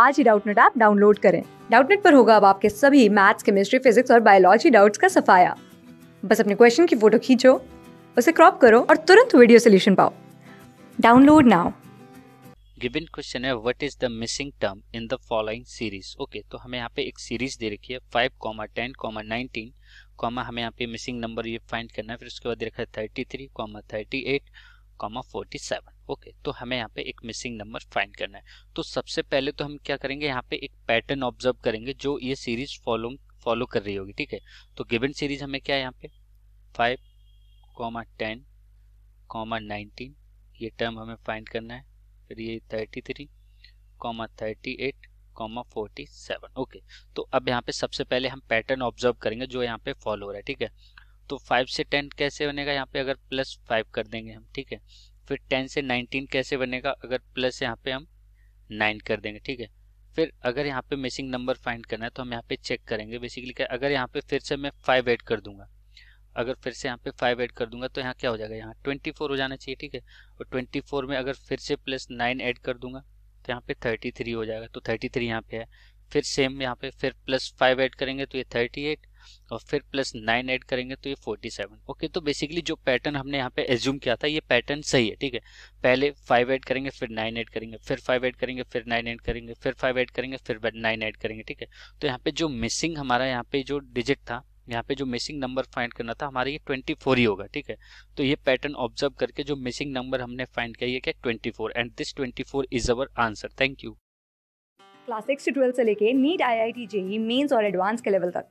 आज ही Doubtnut app download करें डाउटनेट पर होगा अब आपके सभी मैथ्स केमिस्ट्री फिजिक्स और बायोलॉजी डाउट्स का सफाया बस अपने क्वेश्चन की फोटो खींचो उसे क्रॉप करो और तुरंत वीडियो सोल्यूशन पाओ डाउनलोड नाउ गिवन क्वेश्चन है what is the missing term in the following series okay तो हमें यहाँ पे एक सीरीज दे रखी है five comma ten comma nineteen comma हमें यहाँ पे मिसिंग नंबर ये फाइंड करना है फिर उसके बाद दे रखा है thirty three comma thirty eight comma forty seven okay तो हमें यहाँ पे एक मिसिंग नंबर फाइंड करना है तो सबसे पहले तो हम क्या करेंगे यहाँ पे एक पैटर्न ऑब्जर्व करेंगे जो ये सीरीज फॉलो फॉलो कर रही होगी ठीक है तो गिवन सीरीज हमें क्या है यहाँ पे five comma ten comma nineteen ये टर्म हमें फाइंड करना है फिर ये thirty three comma thirty eight comma forty seven okay तो अब यहाँ पे सबसे पहले हम पैटर्न ऑब्जर्व करेंगे जो यहाँ पे फॉलो हो रहा है ठीक है तो फाइव से टेन कैसे बनेगा यहाँ पे अगर प्लस फाइव कर देंगे हम ठीक है फिर टेन से नाइनटीन कैसे बनेगा अगर प्लस यहाँ पे हम नाइन कर देंगे ठीक है फिर अगर यहाँ पे मिसिंग नंबर फाइंड करना है तो हम यहाँ पे चेक करेंगे बेसिकली क्या अगर यहाँ पे फिर से मैं फाइव ऐड कर दूंगा अगर फिर से यहाँ पे फाइव ऐड कर दूंगा तो यहाँ क्या हो जाएगा यहाँ ट्वेंटी फोर हो जाना चाहिए ठीक है और ट्वेंटी फोर में अगर फिर से प्लस नाइन ऐड कर दूंगा तो यहाँ पे थर्टी थ्री हो जाएगा तो थर्टी थ्री यहाँ पे है फिर सेम यहाँ पे फिर प्लस फाइव ऐड करेंगे तो ये थर्टी एट और फिर प्लस नाइन ऐड करेंगे तो ये फोर्टी सेवन ओके तो बेसिकली जो पैटर्न हमने यहाँ पे एज्यूम किया था ये पैटर्न सही है ठीक है पहले फाइव ऐड करेंगे फिर नाइन ऐड करेंगे फिर फाइव ऐड करेंगे फिर नाइन ऐड करेंगे फिर फाइव ऐड करेंगे फिर नाइन ऐड करेंगे ठीक है तो यहाँ पे जो मिसिंग हमारा यहाँ पे जो डिजिट था यहाँ पे जो मिसिंग नंबर फाइंड करना था हमारा ये 24 ही होगा ठीक है तो ये पैटर्न ऑब्जर्व करके जो मिसिंग नंबर हमने फाइंड किया ये क्या 24 and this 24 is our answer thank you class six से ट्वेल्थ से लेके NEET I I T JEE mains और एडवांस के लेवल तक